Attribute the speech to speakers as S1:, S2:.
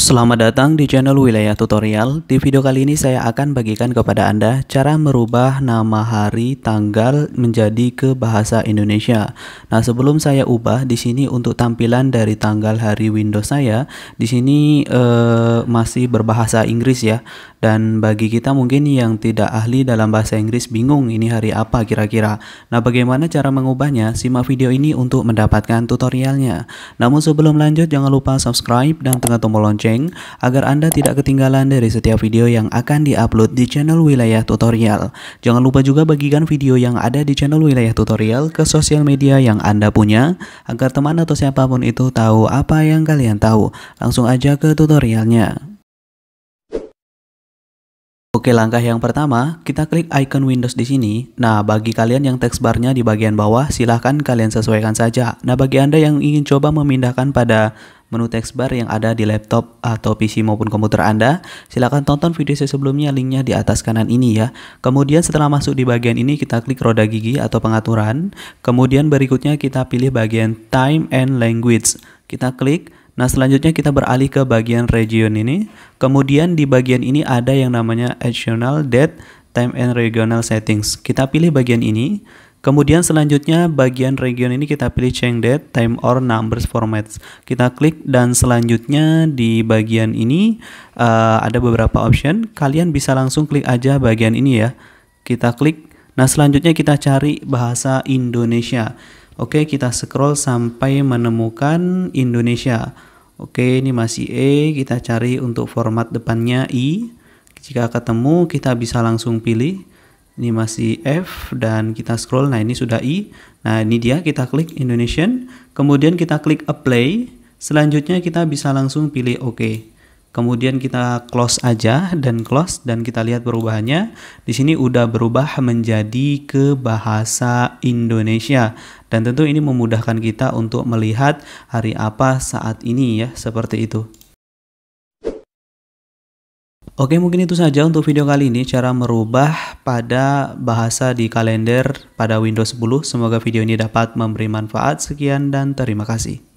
S1: Selamat datang di channel Wilayah Tutorial. Di video kali ini saya akan bagikan kepada Anda cara merubah nama hari tanggal menjadi ke bahasa Indonesia. Nah, sebelum saya ubah di sini untuk tampilan dari tanggal hari Windows saya, di sini eh, masih berbahasa Inggris ya. Dan bagi kita mungkin yang tidak ahli dalam bahasa Inggris bingung ini hari apa kira-kira. Nah, bagaimana cara mengubahnya? Simak video ini untuk mendapatkan tutorialnya. Namun sebelum lanjut jangan lupa subscribe dan tekan tombol lonceng lonceng agar Anda tidak ketinggalan dari setiap video yang akan diupload di channel Wilayah Tutorial. Jangan lupa juga bagikan video yang ada di channel Wilayah Tutorial ke sosial media yang Anda punya agar teman atau siapapun itu tahu apa yang kalian tahu. Langsung aja ke tutorialnya. Oke, langkah yang pertama, kita klik icon Windows di sini. Nah, bagi kalian yang text barnya di bagian bawah, silahkan kalian sesuaikan saja. Nah, bagi Anda yang ingin coba memindahkan pada menu text bar yang ada di laptop atau PC maupun komputer Anda, silahkan tonton video saya sebelumnya, linknya di atas kanan ini ya. Kemudian setelah masuk di bagian ini, kita klik roda gigi atau pengaturan. Kemudian berikutnya kita pilih bagian time and language. Kita klik Nah selanjutnya kita beralih ke bagian region ini. Kemudian di bagian ini ada yang namanya additional date, time and regional settings. Kita pilih bagian ini. Kemudian selanjutnya bagian region ini kita pilih change date, time or numbers formats. Kita klik dan selanjutnya di bagian ini uh, ada beberapa option. Kalian bisa langsung klik aja bagian ini ya. Kita klik. Nah selanjutnya kita cari bahasa Indonesia. Oke, kita scroll sampai menemukan Indonesia. Oke, ini masih E, kita cari untuk format depannya I. Jika ketemu, kita bisa langsung pilih. Ini masih F dan kita scroll. Nah, ini sudah I. Nah, ini dia, kita klik Indonesian. Kemudian kita klik Apply. Selanjutnya kita bisa langsung pilih Oke. Kemudian kita close aja dan close dan kita lihat perubahannya. Di sini udah berubah menjadi ke bahasa Indonesia. Dan tentu ini memudahkan kita untuk melihat hari apa saat ini ya, seperti itu. Oke mungkin itu saja untuk video kali ini cara merubah pada bahasa di kalender pada Windows 10. Semoga video ini dapat memberi manfaat. Sekian dan terima kasih.